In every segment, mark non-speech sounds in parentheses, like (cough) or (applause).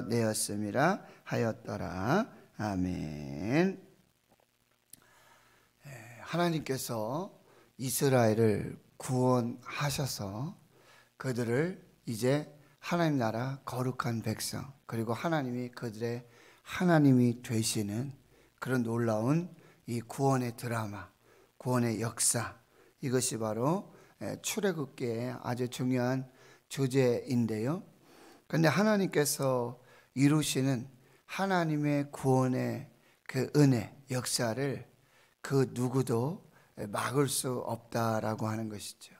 내었음이라 하였더라. 아멘. 예, 하나님께서 이스라엘을 구원하셔서 그들을 이제 하나님 나라 거룩한 백성 그리고 하나님이 그들의 하나님이 되시는 그런 놀라운 이 구원의 드라마, 구원의 역사 이것이 바로 예, 출애굽기의 아주 중요한 주제인데요. 그런데 하나님께서 이루시는 하나님의 구원의 그 은혜 역사를 그 누구도 막을 수 없다라고 하는 것이죠.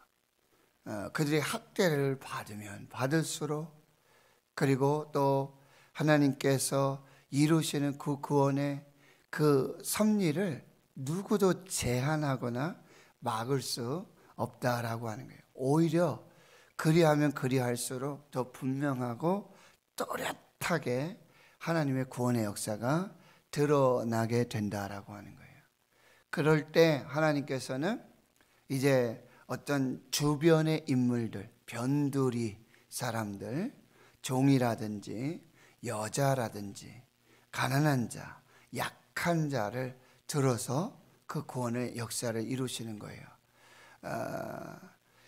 어, 그들이 학대를 받으면 받을수록 그리고 또 하나님께서 이루시는 그 구원의 그 섭리를 누구도 제한하거나 막을 수 없다라고 하는 거예요. 오히려 그리하면 그리할수록 더 분명하고 또렷 숱하게 하나님의 구원의 역사가 드러나게 된다라고 하는 거예요. 그럴 때 하나님께서는 이제 어떤 주변의 인물들, 변두리 사람들, 종이라든지 여자라든지 가난한 자, 약한 자를 들어서 그 구원의 역사를 이루시는 거예요. 어,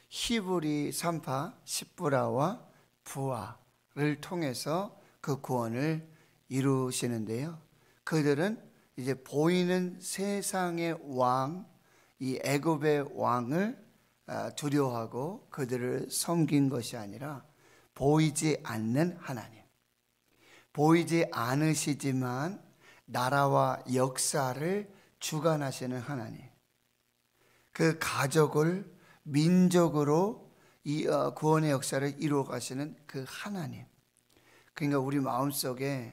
히브리 산파, 시브라와 부아를 통해서 그 구원을 이루시는데요. 그들은 이제 보이는 세상의 왕, 이 애굽의 왕을 아, 두려워하고 그들을 섬긴 것이 아니라 보이지 않는 하나님. 보이지 않으시지만 나라와 역사를 주관하시는 하나님. 그 가족을 민족으로 이 어, 구원의 역사를 이루어 가시는 그 하나님. 그러니까 우리 마음속에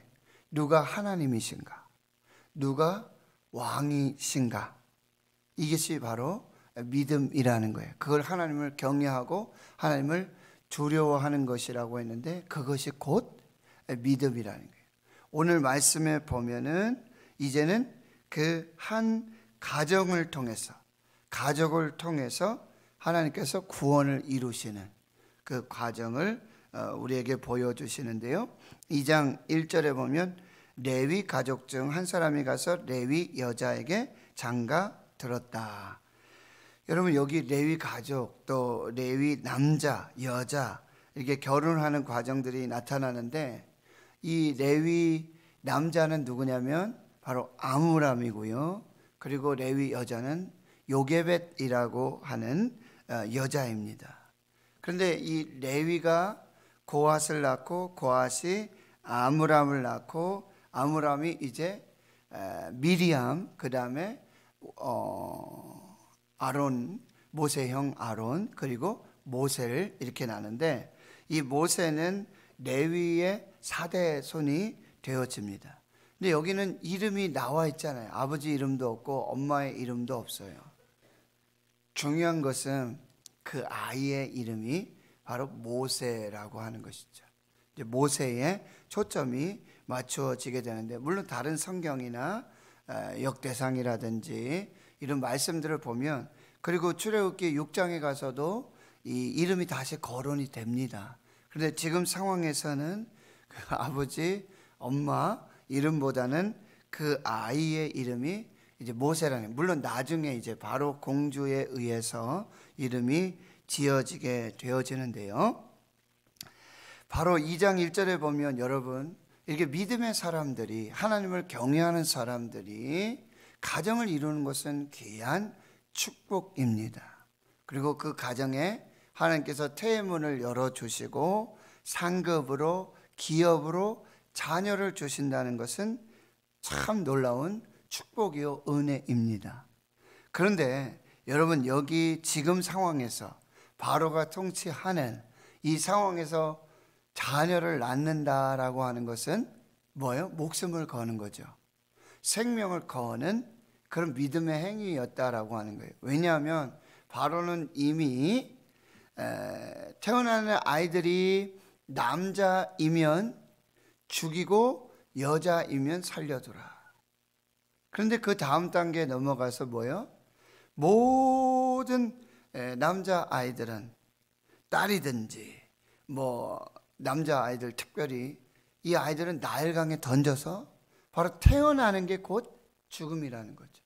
누가 하나님이신가? 누가 왕이신가? 이것이 바로 믿음이라는 거예요. 그걸 하나님을 경외하고 하나님을 두려워하는 것이라고 했는데 그것이 곧 믿음이라는 거예요. 오늘 말씀에 보면은 이제는 그 한 가정을 통해서 가족을 통해서 하나님께서 구원을 이루시는 그 과정을 어, 우리에게 보여주시는데요. 2장 1절에 보면 레위 가족 중 한 사람이 가서 레위 여자에게 장가 들었다. 여러분 여기 레위 가족 또 레위 남자 여자 이렇게 결혼하는 과정들이 나타나는데 이 레위 남자는 누구냐면 바로 아무람이고요. 그리고 레위 여자는 요게벳이라고 하는 어, 여자입니다. 그런데 이 레위가 고앗을 낳고 고앗이 아므람을 낳고 아므람이 이제 미리암 그 다음에 어, 아론 모세형 아론 그리고 모세를 이렇게 나는데 이 모세는 레위의 사대 손이 되어집니다. 근데 여기는 이름이 나와 있잖아요. 아버지 이름도 없고 엄마의 이름도 없어요. 중요한 것은 그 아이의 이름이 바로 모세라고 하는 것이죠. 이제 모세에 초점이 맞추지게 되는데 물론 다른 성경이나 아, 역대상이라든지 이런 말씀들을 보면 그리고 출애굽기 6장에 가서도 이 이름이 다시 거론이 됩니다. 그런데 지금 상황에서는 그 아버지, 엄마 이름보다는 그 아이의 이름이 이제 모세라는 물론 나중에 이제 바로 공주에 의해서 이름이 지어지게 되어지는데요. 바로 2장 1절에 보면 여러분 이렇게 믿음의 사람들이 하나님을 경외하는 사람들이 가정을 이루는 것은 귀한 축복입니다. 그리고 그 가정에 하나님께서 태문을 열어 주시고 상급으로 기업으로 자녀를 주신다는 것은 참 놀라운 축복이요 은혜입니다. 그런데 여러분 여기 지금 상황에서 바로가 통치하는 이 상황에서 자녀를 낳는다라고 하는 것은 뭐예요? 목숨을 거는 거죠. 생명을 거는 그런 믿음의 행위였다라고 하는 거예요. 왜냐하면 바로는 이미 태어나는 아이들이 남자이면 죽이고 여자이면 살려두라. 그런데 그 다음 단계에 넘어가서 뭐요? 모든 남자 아이들은 딸이든지 뭐 남자 아이들 특별히 이 아이들은 나일강에 던져서 바로 태어나는 게 곧 죽음이라는 거죠.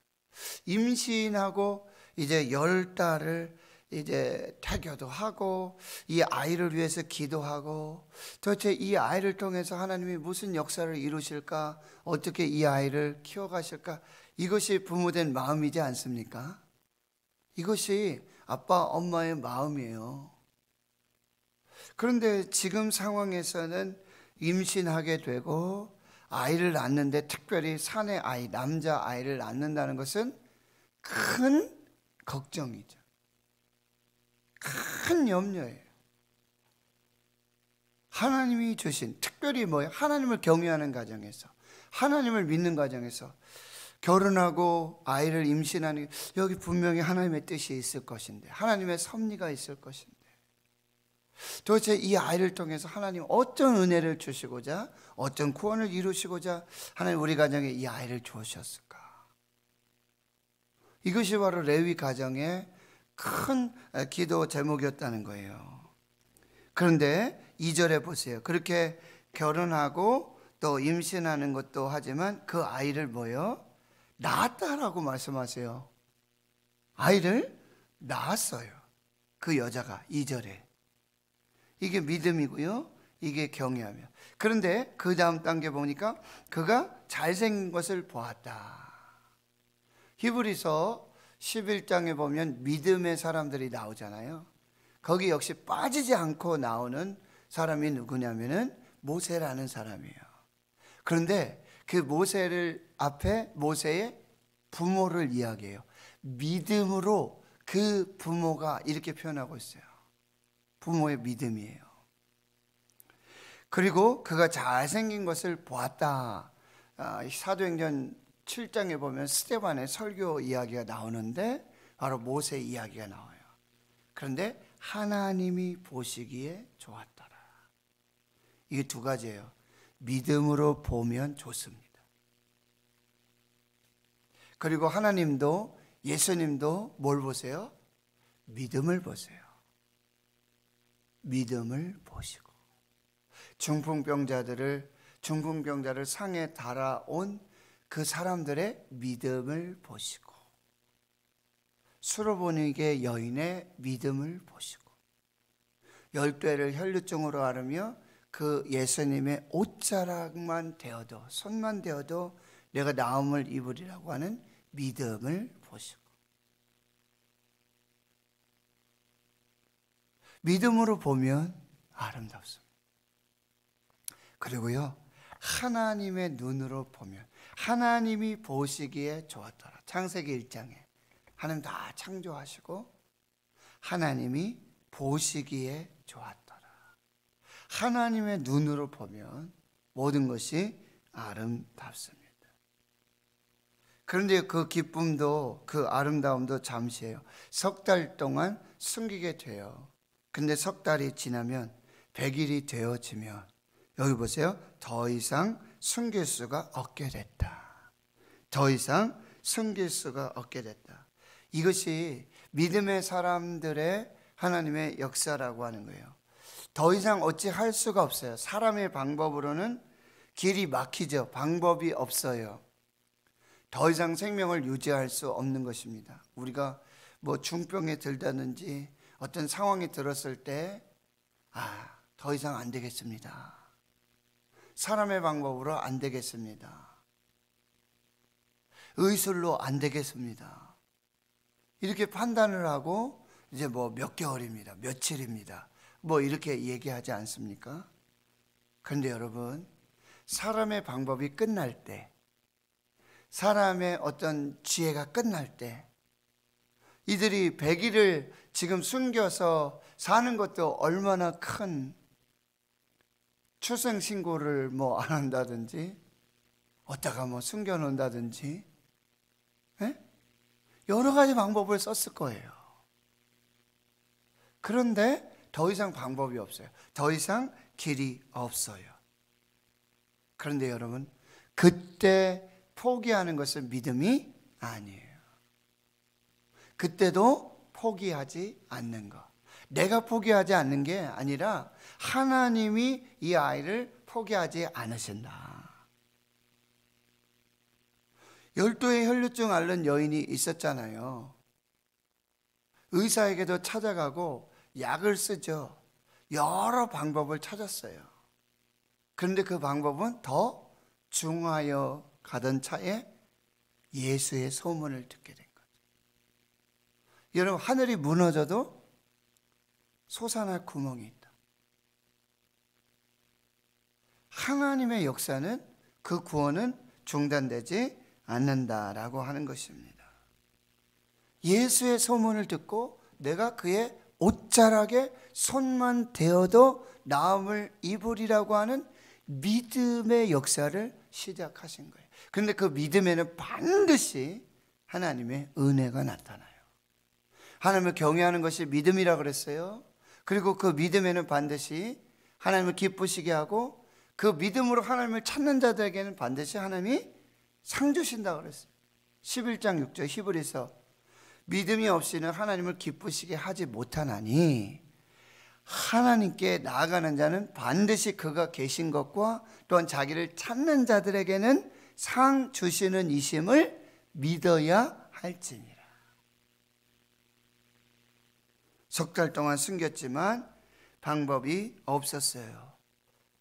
임신하고 이제 열 달을 이제 태교도 하고 이 아이를 위해서 기도하고 도대체 이 아이를 통해서 하나님이 무슨 역사를 이루실까 어떻게 이 아이를 키워가실까 이것이 부모된 마음이지 않습니까? 이것이 아빠, 엄마의 마음이에요. 그런데 지금 상황에서는 임신하게 되고 아이를 낳는데 특별히 사내 아이, 남자 아이를 낳는다는 것은 큰 걱정이죠. 큰 염려예요. 하나님이 주신 특별히 뭐예요? 하나님을 경외하는 가정에서 하나님을 믿는 가정에서 결혼하고 아이를 임신하는 여기 분명히 하나님의 뜻이 있을 것인데 하나님의 섭리가 있을 것인데 도대체 이 아이를 통해서 하나님 어떤 은혜를 주시고자 어떤 구원을 이루시고자 하나님 우리 가정에 이 아이를 주셨을까? 이것이 바로 레위 가정의 큰 기도 제목이었다는 거예요. 그런데 2절에 보세요. 그렇게 결혼하고 또 임신하는 것도 하지만 그 아이를 뭐요? 낳았다라고 말씀하세요. 아이를 낳았어요. 그 여자가 2절에. 이게 믿음이고요. 이게 경외하며. 그런데 그 다음 단계 보니까 그가 잘생긴 것을 보았다. 히브리서 11장에 보면 믿음의 사람들이 나오잖아요. 거기 역시 빠지지 않고 나오는 사람이 누구냐면은 모세라는 사람이에요. 그런데 그 모세를 앞에 모세의 부모를 이야기해요. 믿음으로 그 부모가 이렇게 표현하고 있어요. 부모의 믿음이에요. 그리고 그가 잘생긴 것을 보았다. 아, 사도행전 7장에 보면 스테반의 설교 이야기가 나오는데 바로 모세 이야기가 나와요. 그런데 하나님이 보시기에 좋았더라. 이게 두 가지예요. 믿음으로 보면 좋습니다. 그리고 하나님도 예수님도 뭘 보세요? 믿음을 보세요. 믿음을 보시고 중풍병자들을 중풍병자를 상에 달아온 그 사람들의 믿음을 보시고 수로보니게 여인의 믿음을 보시고 열대를 혈류증으로 아르며 그 예수님의 옷자락만 되어도 손만 되어도 내가 나음을 입으리라고 하는 믿음을 보시고 믿음으로 보면 아름답습니다. 그리고요 하나님의 눈으로 보면 하나님이 보시기에 좋았더라. 창세기 1장에 하나님 다 창조하시고 하나님이 보시기에 좋았다. 하나님의 눈으로 보면 모든 것이 아름답습니다. 그런데 그 기쁨도 그 아름다움도 잠시예요. 석 달 동안 숨기게 돼요. 근데 석 달이 지나면 100일이 되어지면 여기 보세요. 더 이상 숨길 수가 없게 됐다. 더 이상 숨길 수가 없게 됐다. 이것이 믿음의 사람들의 하나님의 역사라고 하는 거예요. 더 이상 어찌 할 수가 없어요. 사람의 방법으로는 길이 막히죠. 방법이 없어요. 더 이상 생명을 유지할 수 없는 것입니다. 우리가 뭐 중병에 들다든지 어떤 상황이 들었을 때, 아, 더 이상 안 되겠습니다. 사람의 방법으로 안 되겠습니다. 의술로 안 되겠습니다. 이렇게 판단을 하고 이제 뭐 몇 개월입니다. 며칠입니다. 뭐 이렇게 얘기하지 않습니까? 그런데 여러분, 사람의 방법이 끝날 때, 사람의 어떤 지혜가 끝날 때, 이들이 백일을 지금 숨겨서 사는 것도 얼마나 큰 출생신고를 뭐 안 한다든지, 어디다가 뭐 숨겨놓는다든지, 에? 예? 여러 가지 방법을 썼을 거예요. 그런데 더 이상 방법이 없어요. 더 이상 길이 없어요. 그런데 여러분, 그때 포기하는 것은 믿음이 아니에요. 그때도 포기하지 않는 것. 내가 포기하지 않는 게 아니라 하나님이 이 아이를 포기하지 않으신다. 열도의 혈류증 앓는 여인이 있었잖아요. 의사에게도 찾아가고 약을 쓰죠. 여러 방법을 찾았어요. 그런데 그 방법은 더 중하여 가던 차에 예수의 소문을 듣게 된 거죠. 여러분, 하늘이 무너져도 솟아날 구멍이 있다. 하나님의 역사는 그 구원은 중단되지 않는다라고 하는 것입니다. 예수의 소문을 듣고 내가 그의 옷자락에 손만 대어도 남을 입으리라고 하는 믿음의 역사를 시작하신 거예요. 그런데 그 믿음에는 반드시 하나님의 은혜가 나타나요. 하나님을 경외하는 것이 믿음이라 그랬어요. 그리고 그 믿음에는 반드시 하나님을 기쁘시게 하고 그 믿음으로 하나님을 찾는 자들에게는 반드시 하나님이 상 주신다 그랬어요. 11장 6절 히브리서 믿음이 없이는 하나님을 기쁘시게 하지 못하나니 하나님께 나아가는 자는 반드시 그가 계신 것과 또한 자기를 찾는 자들에게는 상 주시는 이심을 믿어야 할지니라. 석 달 동안 숨겼지만 방법이 없었어요.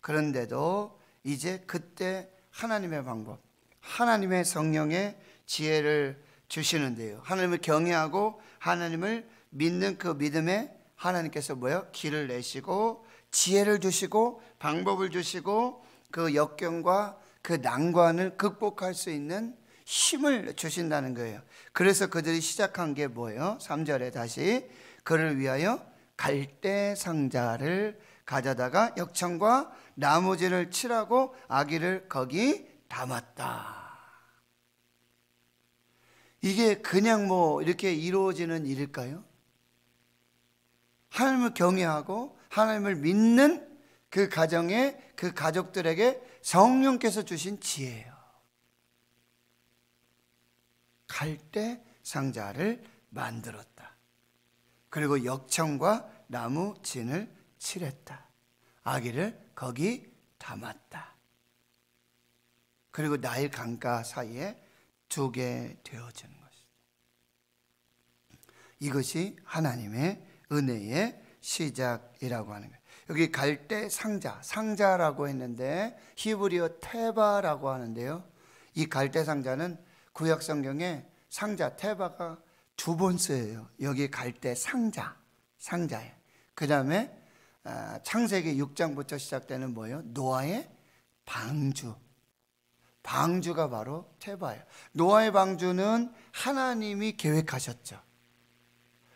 그런데도 이제 그때 하나님의 방법, 하나님의 성령의 지혜를 주시는데요. 하나님을 경외하고 하나님을 믿는 그 믿음에 하나님께서 뭐요? 길을 내시고 지혜를 주시고 방법을 주시고 그 역경과 그 난관을 극복할 수 있는 힘을 주신다는 거예요. 그래서 그들이 시작한 게 뭐예요? 3절에 다시 그를 위하여 갈대 상자를 가져다가 역청과 나무진을 칠하고 아기를 거기 담았다. 이게 그냥 뭐 이렇게 이루어지는 일일까요? 하나님을 경외하고 하나님을 믿는 그 가정에 그 가족들에게 성령께서 주신 지혜예요. 갈대 상자를 만들었다. 그리고 역청과 나무 진을 칠했다. 아기를 거기 담았다. 그리고 나일 강가 사이에 주게 되어지는 것이죠. 이것이 하나님의 은혜의 시작이라고 하는 거예요. 여기 갈대 상자, 상자라고 했는데 히브리어 테바라고 하는데요. 이 갈대 상자는 구약 성경에 상자 테바가 두 번 쓰여요. 여기 갈대 상자, 상자에. 그다음에 아, 창세기 6장부터 시작되는 뭐예요? 노아의 방주. 방주가 바로 테바예요. 노아의 방주는 하나님이 계획하셨죠.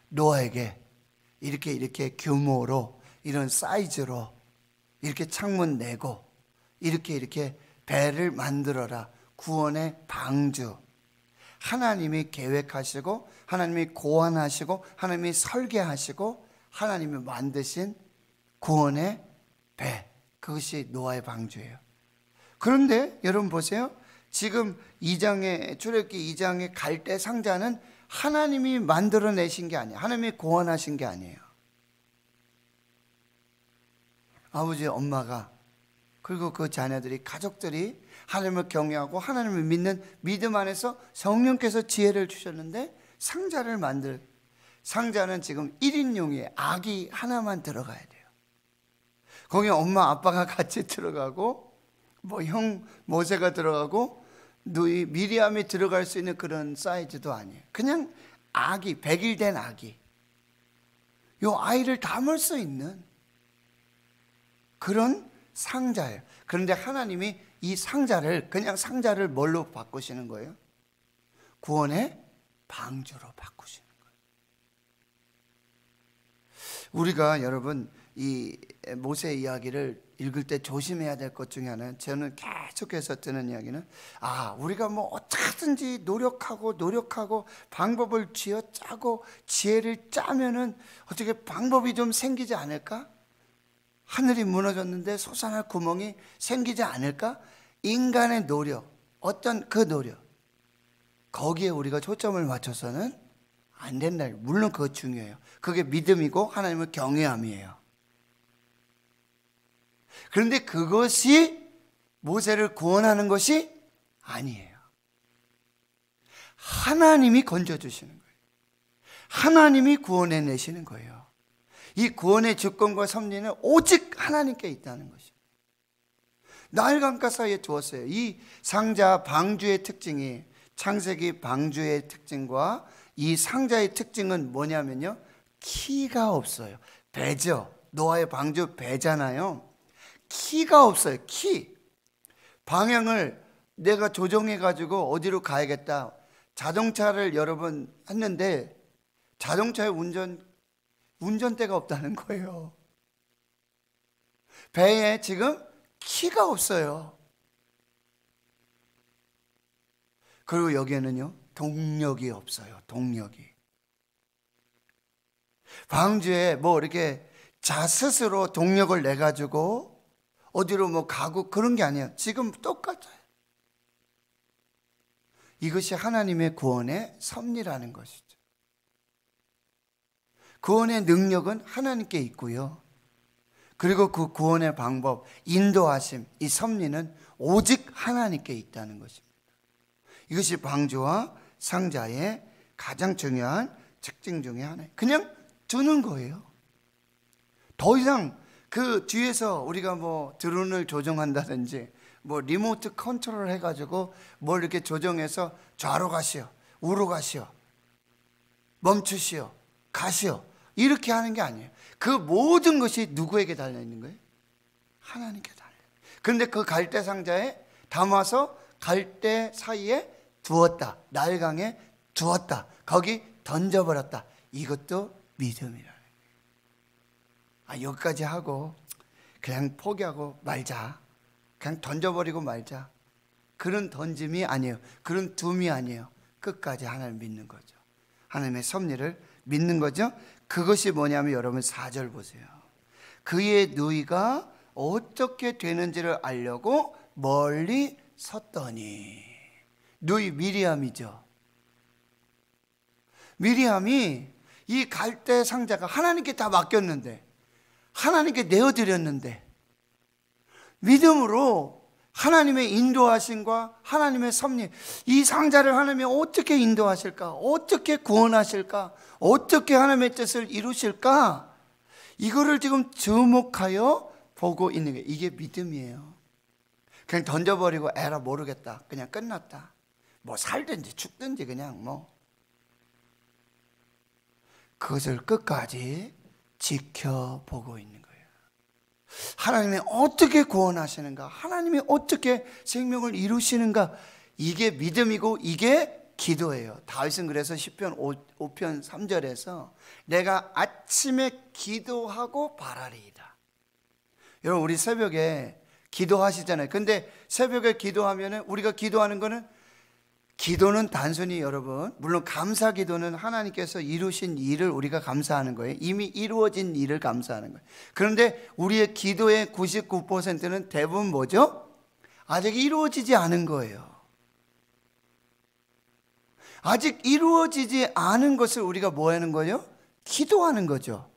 노아에게 이렇게 이렇게 규모로 이런 사이즈로 이렇게 창문 내고 이렇게 이렇게 배를 만들어라. 구원의 방주. 하나님이 계획하시고 하나님이 고안하시고 하나님이 설계하시고 하나님이 만드신 구원의 배. 그것이 노아의 방주예요. 그런데 여러분 보세요. 지금 2장에 출애굽기 2장에 갈대 상자는 하나님이 만들어 내신 게 아니에요. 하나님이 고안하신 게 아니에요. 아버지, 엄마가 그리고 그 자녀들이 가족들이 하나님을 경외하고 하나님을 믿는 믿음 안에서 성령께서 지혜를 주셨는데 상자를 만들 상자는 지금 1인용이에요. 아기 하나만 들어가야 돼요. 거기 엄마 아빠가 같이 들어가고 뭐형 모세가 들어가고 누이 미리암이 들어갈 수 있는 그런 사이즈도 아니에요. 그냥 아기, 1일된 아기. 요 아이를 담을 수 있는 그런 상자예요. 그런데 하나님이 이 상자를 그냥 상자를 뭘로 바꾸시는 거예요? 구원의 방주로 바꾸시는 거예요. 우리가 여러분 이 모세 이야기를 읽을 때 조심해야 될 것 중에 하나는 저는 계속해서 드는 이야기는 아 우리가 뭐 어떻게든지 노력하고 노력하고 방법을 쥐어 짜고 지혜를 짜면은 어떻게 방법이 좀 생기지 않을까? 하늘이 무너졌는데 솟아날 구멍이 생기지 않을까? 인간의 노력 어떤 그 노력 거기에 우리가 초점을 맞춰서는 안 된다. 물론 그거 중요해요. 그게 믿음이고 하나님을 경외함이에요. 그런데 그것이 모세를 구원하는 것이 아니에요. 하나님이 건져주시는 거예요. 하나님이 구원해내시는 거예요. 이 구원의 주권과 섭리는 오직 하나님께 있다는 것이죠. 나일강가 사이에 두었어요. 이 상자 방주의 특징이 창세기 방주의 특징과 이 상자의 특징은 뭐냐면요. 키가 없어요. 배죠. 노아의 방주 배잖아요. 키가 없어요. 키. 방향을 내가 조정해 가지고 어디로 가야겠다. 자동차를 여러 번 했는데 자동차의 운전 운전대가 없다는 거예요. 배에 지금 키가 없어요. 그리고 여기에는요, 동력이 없어요. 동력이. 방주에 뭐 이렇게 자 스스로 동력을 내가지고 어디로 뭐 가고 그런 게 아니에요. 지금 똑같아요. 이것이 하나님의 구원의 섭리라는 것이죠. 구원의 능력은 하나님께 있고요. 그리고 그 구원의 방법, 인도하심, 이 섭리는 오직 하나님께 있다는 것입니다. 이것이 방주와 상자의 가장 중요한 특징 중의 하나예요. 그냥 주는 거예요. 더 이상 그 뒤에서 우리가 뭐 드론을 조정한다든지 뭐 리모트 컨트롤 해가지고 뭘 이렇게 조정해서 좌로 가시오, 우로 가시오, 멈추시오, 가시오 이렇게 하는 게 아니에요. 그 모든 것이 누구에게 달려 있는 거예요? 하나님께 달려. 거예요. 그런데 그 갈대 상자에 담아서 갈대 사이에 두었다. 날강에 두었다. 거기 던져버렸다. 이것도 믿음이라. 아, 여기까지 하고 그냥 포기하고 말자. 그냥 던져버리고 말자. 그런 던짐이 아니에요. 그런 둠이 아니에요. 끝까지 하나님 믿는 거죠. 하나님의 섭리를 믿는 거죠. 그것이 뭐냐면 여러분 4절 보세요. 그의 누이가 어떻게 되는지를 알려고 멀리 섰더니 누이 미리암이죠. 미리암이 이 갈대 상자가 하나님께 다 맡겼는데 하나님께 내어드렸는데 믿음으로 하나님의 인도하심과 하나님의 섭리 이 상자를 하나님이 어떻게 인도하실까 어떻게 구원하실까 어떻게 하나님의 뜻을 이루실까 이거를 지금 주목하여 보고 있는 게 이게 믿음이에요 그냥 던져버리고 에라 모르겠다 그냥 끝났다 뭐 살든지 죽든지 그냥 뭐 그것을 끝까지 지켜보고 있는 거예요. 하나님이 어떻게 구원하시는가? 하나님이 어떻게 생명을 이루시는가? 이게 믿음이고 이게 기도예요. 다윗은 그래서 10편 5, 편 3절에서 내가 아침에 기도하고 바라리이다. 여러분, 우리 새벽에 기도하시잖아요. 근데 새벽에 기도하면 우리가 기도하는 거는 기도는 단순히 여러분, 물론 감사 기도는 하나님께서 이루신 일을 우리가 감사하는 거예요. 이미 이루어진 일을 감사하는 거예요. 그런데 우리의 기도의 99%는 대부분 뭐죠? 아직 이루어지지 않은 거예요. 아직 이루어지지 않은 것을 우리가 뭐 하는 거죠? 기도하는 거죠.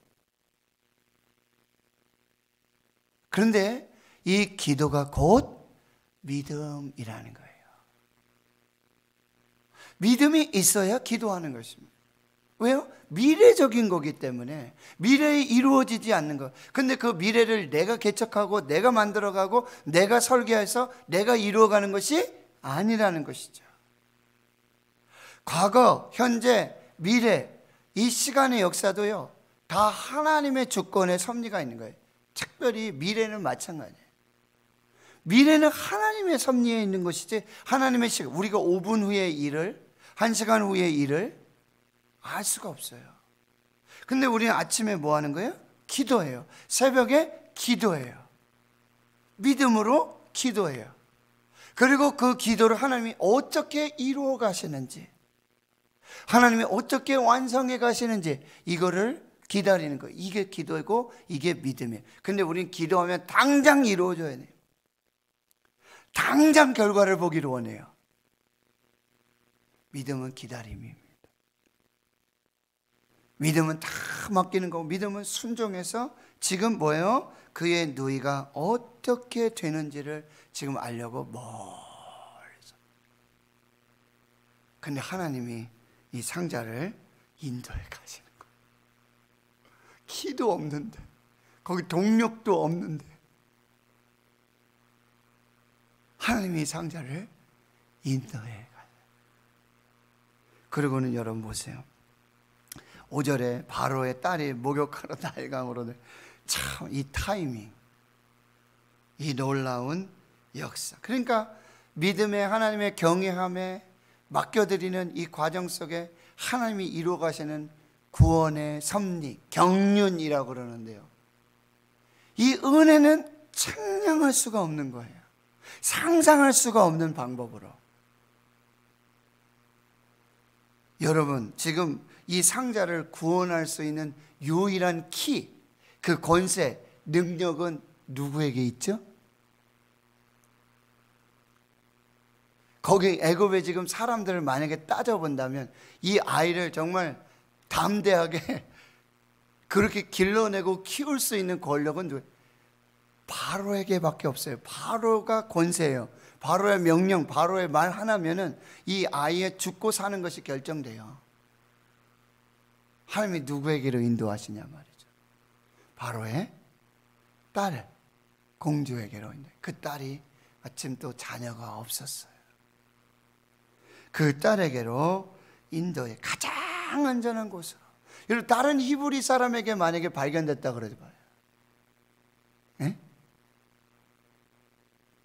그런데 이 기도가 곧 믿음이라는 거예요. 믿음이 있어야 기도하는 것입니다. 왜요? 미래적인 거기 때문에 미래에 이루어지지 않는 것. 근데 그 미래를 내가 개척하고 내가 만들어가고 내가 설계해서 내가 이루어가는 것이 아니라는 것이죠. 과거, 현재, 미래 이 시간의 역사도요. 다 하나님의 주권의 섭리가 있는 거예요. 특별히 미래는 마찬가지예요. 미래는 하나님의 섭리에 있는 것이지 하나님의 시간 우리가 5분 후의 일을 한 시간 후에 일을 알 수가 없어요. 근데 우리는 아침에 뭐 하는 거예요? 기도해요. 새벽에 기도해요. 믿음으로 기도해요. 그리고 그 기도를 하나님이 어떻게 이루어 가시는지, 하나님이 어떻게 완성해 가시는지, 이거를 기다리는 거예요. 이게 기도이고, 이게 믿음이에요. 근데 우린 기도하면 당장 이루어져야 돼요. 당장 결과를 보기로 원해요. 믿음은 기다림입니다. 믿음은 다 맡기는 거고 믿음은 순종해서 지금 뭐예요? 그의 누이가 어떻게 되는지를 지금 알려고 멀리서. 근데 하나님이 이 상자를 인도해 가시는 거 키도 없는데 거기 동력도 없는데 하나님이 상자를 인도해 그리고는 여러분 보세요. 5절에 바로의 딸이 목욕하러 달강으로 (laughs) 참이 타이밍 이 놀라운 역사. 그러니까 믿음의 하나님의 경외함에 맡겨드리는 이 과정 속에 하나님이 이루어 가시는 구원의 섭리, 경륜이라고 그러는데요. 이 은혜는 측량할 수가 없는 거예요. 상상할 수가 없는 방법으로. 여러분, 지금 이 상자를 구원할 수 있는 유일한 키, 그 권세, 능력은 누구에게 있죠? 거기 애굽에 지금 사람들을 만약에 따져본다면 이 아이를 정말 담대하게 (laughs) 그렇게 길러내고 키울 수 있는 권력은 누구? 바로에게밖에 없어요. 바로가 권세예요. 바로의 명령, 바로의 말 하나면은 이 아이의 죽고 사는 것이 결정돼요. 하나님이 누구에게로 인도하시냐 말이죠. 바로의 딸, 공주에게로 인도. 그 딸이 마침 또 자녀가 없었어요. 그 딸에게로 인도의 가장 안전한 곳으로. 예를 다른 히브리 사람에게 만약에 발견됐다 그러지 말요 예?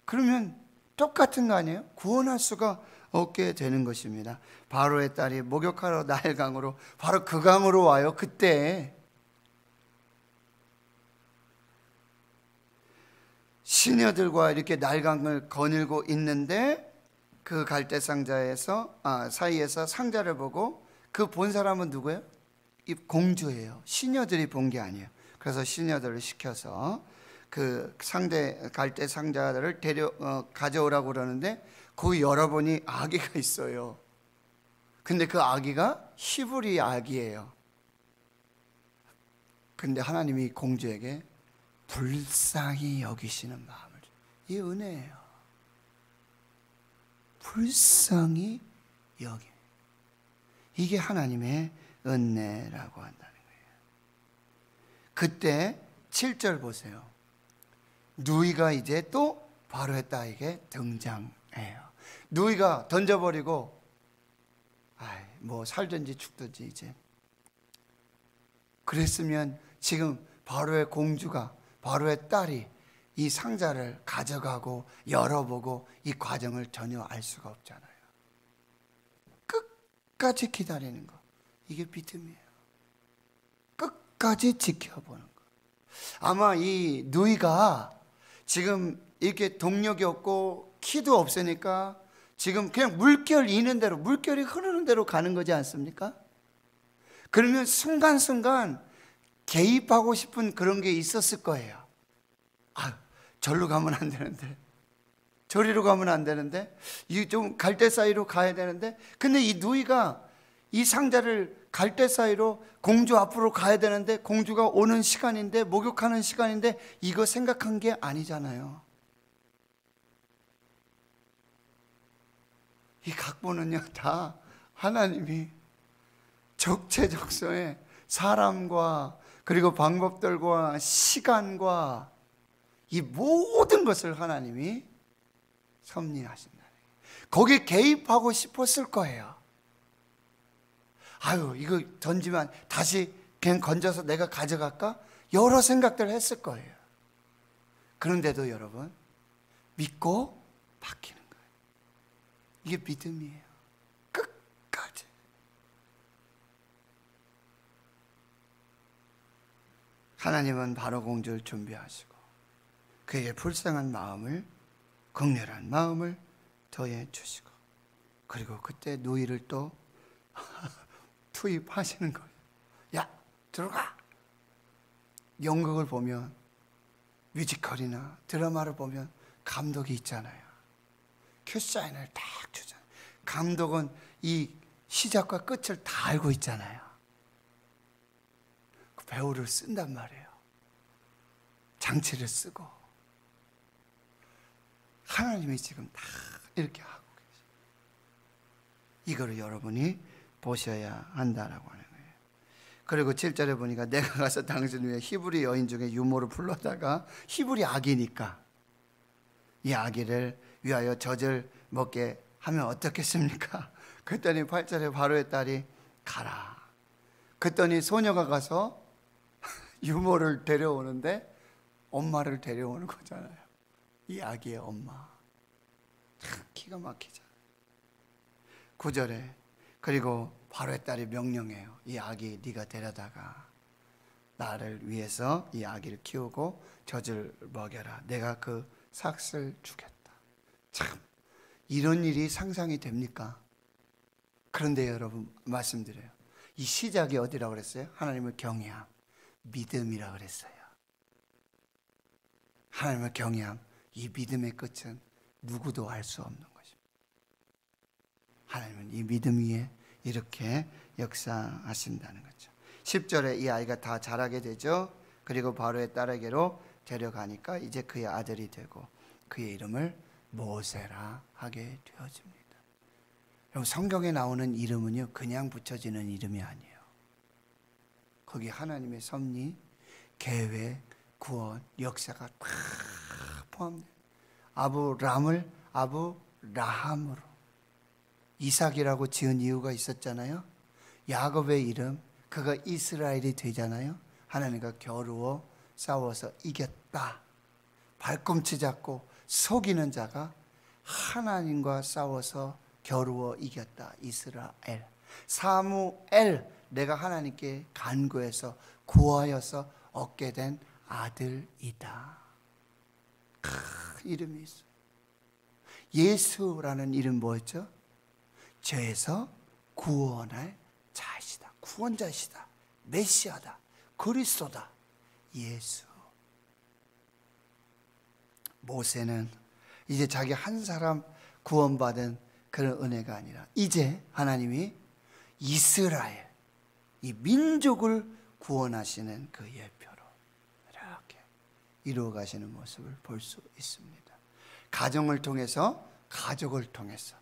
그러면 똑같은 거 아니에요? 구원할 수가 얻게 되는 것입니다. 바로의 딸이 목욕하러 나일 강으로 바로 그 강으로 와요. 그때 시녀들과 이렇게 날강을 거닐고 있는데 그 갈대 상자에서 아, 사이에서 상자를 보고 그 본 사람은 누구예요? 이 공주예요. 시녀들이 본 게 아니에요. 그래서 시녀들을 시켜서 그 상대 갈대 상자를 데려 어, 가져오라고 그러는데 그 여러분이 아기가 있어요. 근데 그 아기가 히브리 아기예요. 근데 하나님이 공주에게 불쌍히 여기시는 마음을 이 은혜예요. 불쌍히 여기. 이게 하나님의 은혜라고 한다는 거예요. 그때 7절 보세요. 누이가 이제 또 바로의 딸에게 등장해요. 누이가 던져버리고, 아이, 뭐 살든지 죽든지 이제. 그랬으면 지금 바로의 공주가, 바로의 딸이 이 상자를 가져가고 열어보고 이 과정을 전혀 알 수가 없잖아요. 끝까지 기다리는 거. 이게 믿음이에요. 끝까지 지켜보는 거. 아마 이 누이가 지금 이렇게 동력이 없고 키도 없으니까 지금 그냥 물결 이는 대로 물결이 흐르는 대로 가는 거지 않습니까? 그러면 순간순간 개입하고 싶은 그런 게 있었을 거예요. 아, 절로 가면 안 되는데. 저리로 가면 안 되는데. 이 좀 갈대 사이로 가야 되는데. 근데 이 누이가 이 상자를 갈대 사이로 공주 앞으로 가야 되는데 공주가 오는 시간인데 목욕하는 시간인데 이거 생각한 게 아니잖아요. 이 각본은요 다 하나님이 적체적소에 사람과 그리고 방법들과 시간과 이 모든 것을 하나님이 섭리하신다. 거기 개입하고 싶었을 거예요. 아유, 이거 던지면 다시 그냥 건져서 내가 가져갈까? 여러 생각들을 했을 거예요. 그런데도 여러분, 믿고 바뀌는 거예요. 이게 믿음이에요. 끝까지. 하나님은 바로 공주를 준비하시고 그의 불쌍한 마음을 극렬한 마음을 더해 주시고 그리고 그때 누이를 또 (laughs) 투입하시는 거예요. 야, 들어가! 연극을 보면, 뮤지컬이나 드라마를 보면 감독이 있잖아요. 큐사인을 딱 주잖아요. 감독은 이 시작과 끝을 다 알고 있잖아요. 그 배우를 쓴단 말이에요. 장치를 쓰고. 하나님이 지금 다 이렇게 하고 계세요. 이거를 여러분이 보셔야 한다라고 하는 거예요. 그리고 7절에 보니까 내가 가서 당신 위에 히브리 여인 중에 유모를 불러다가 히브리 아기니까 이 아기를 위하여 젖을 먹게 하면 어떻겠습니까? (laughs) 그랬더니 8절에 바로의 딸이 가라. 그랬더니 소녀가 가서 (laughs) 유모를 데려오는데 엄마를 데려오는 거잖아요. 이 아기의 엄마. 참 기가 막히잖아요. 9절에 그리고 바로의 딸이 명령해요. 이 아기 네가 데려다가 나를 위해서 이 아기를 키우고 젖을 먹여라. 내가 그 삭슬 주겠다. 참 이런 일이 상상이 됩니까? 그런데 여러분 말씀드려요. 이 시작이 어디라고 그랬어요? 하나님을 경외함, 믿음이라고 그랬어요. 하나님을 경외함, 이 믿음의 끝은 누구도 알 수 없는 거. 하나님은 이 믿음 위에 이렇게 역사하신다는 거죠. 10절에 이 아이가 다 자라게 되죠. 그리고 바로의 딸에게로 데려가니까 이제 그의 아들이 되고 그의 이름을 모세라 하게 되어집니다. 여러 성경에 나오는 이름은요 그냥 붙여지는 이름이 아니에요. 거기 하나님의 섭리, 계획, 구원, 역사가 다 포함돼. 아브람을 아브라함으로 이삭이라고 지은 이유가 있었잖아요. 야곱의 이름 그가 이스라엘이 되잖아요. 하나님과 겨루어 싸워서 이겼다. 발꿈치 잡고 속이는 자가 하나님과 싸워서 겨루어 이겼다. 이스라엘. 사무엘 내가 하나님께 간구해서 구하여서 얻게 된 아들이다. 큰 이름이 있어. 예수라는 이름 뭐였죠? 죄에서 구원할 자시다구원자시다 메시아다. 그리스도다. 예수. 모세는 이제 자기 한 사람 구원받은 그런 은혜가 아니라 이제 하나님이 이스라엘 이 민족을 구원하시는 그 예표로 이렇게 이루어 가시는 모습을 볼 수 있습니다. 가정을 통해서 가족을 통해서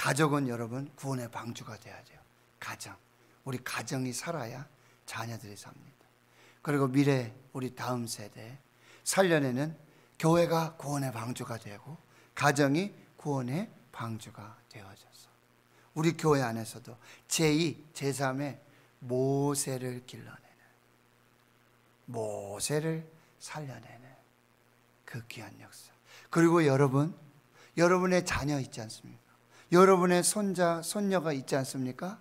가족은 여러분 구원의 방주가 돼야 돼요. 가정. 우리 가정이 살아야 자녀들이 삽니다. 그리고 미래 우리 다음 세대 살려내는 교회가 구원의 방주가 되고 가정이 구원의 방주가 되어져서 우리 교회 안에서도 제2, 제3의 모세를 길러내는 모세를 살려내는 그 귀한 역사. 그리고 여러분, 여러분의 자녀 있지 않습니까? 여러분의 손자, 손녀가 있지 않습니까?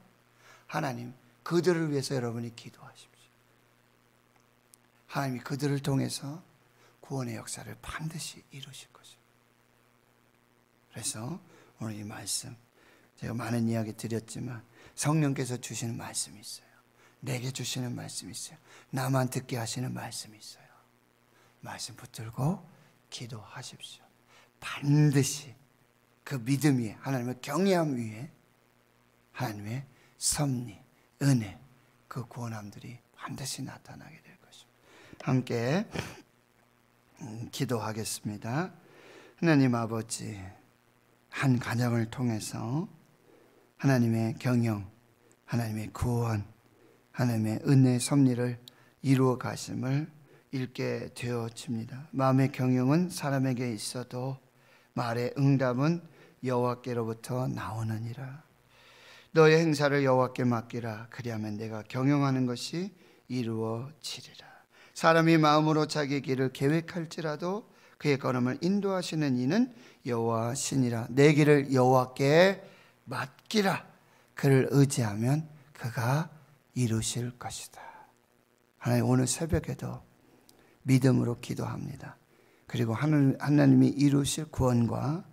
하나님, 그들을 위해서 여러분이 기도하십시오. 하나님이 그들을 통해서 구원의 역사를 반드시 이루실 것입니다. 그래서 오늘 이 말씀, 제가 많은 이야기 드렸지만 성령께서 주시는 말씀이 있어요. 내게 주시는 말씀이 있어요. 나만 듣게 하시는 말씀이 있어요. 말씀 붙들고 기도하십시오. 반드시 그 믿음이 하나님의 경외함 위에 하나님의 섭리, 은혜, 그 구원함들이 반드시 나타나게 될 것입니다. 함께 음, 기도하겠습니다. 하나님 아버지, 한 가정을 통해서 하나님의 경영, 하나님의 구원, 하나님의 은혜 섭리를 이루어 가심을 읽게 되어집니다. 마음의 경영은 사람에게 있어도 말의 응답은 여호와께로부터 나오느니라 너의 행사를 여호와께 맡기라 그리하면 내가 경영하는 것이 이루어지리라 사람이 마음으로 자기 길을 계획할지라도 그의 걸음을 인도하시는 이는 여호와 신이라 내 길을 여호와께 맡기라 그를 의지하면 그가 이루실 것이다 하나님 오늘 새벽에도 믿음으로 기도합니다 그리고 하나님이 이루실 구원과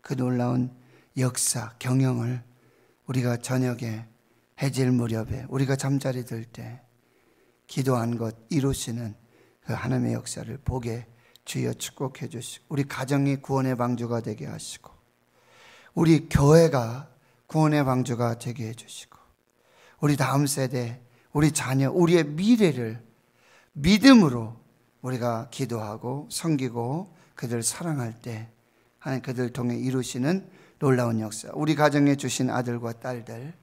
그 놀라운 역사, 경영을 우리가 저녁에 해질 무렵에 우리가 잠자리 들 때 기도한 것 이루시는 그 하나님의 역사를 보게 주여 축복해 주시고 우리 가정이 구원의 방주가 되게 하시고 우리 교회가 구원의 방주가 되게 해 주시고 우리 다음 세대 우리 자녀 우리의 미래를 믿음으로 우리가 기도하고 섬기고 그들 사랑할 때 하나님 그들을 통해 이루시는 놀라운 역사. 우리 가정에 주신 아들과 딸들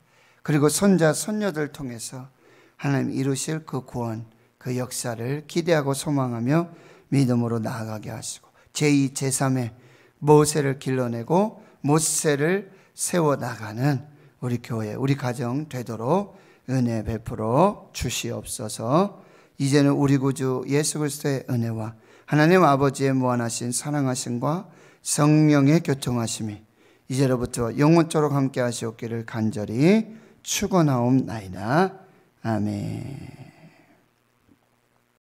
그리고 손자 손녀들 통해서 하나님 이루실 그 구원 그 역사를 기대하고 소망하며 믿음으로 나아가게 하시고 제2 제3의 모세를 길러내고 모세를 세워 나가는 우리 교회 우리 가정 되도록 은혜 베풀어 주시옵소서. 이제는 우리 구주 예수 그리스도의 은혜와 하나님 아버지의 무한하신 사랑하신과 성령의 교통하심이 이제로부터 영원토록 함께 하시옵기를 간절히 축원하옵나이다. 아멘.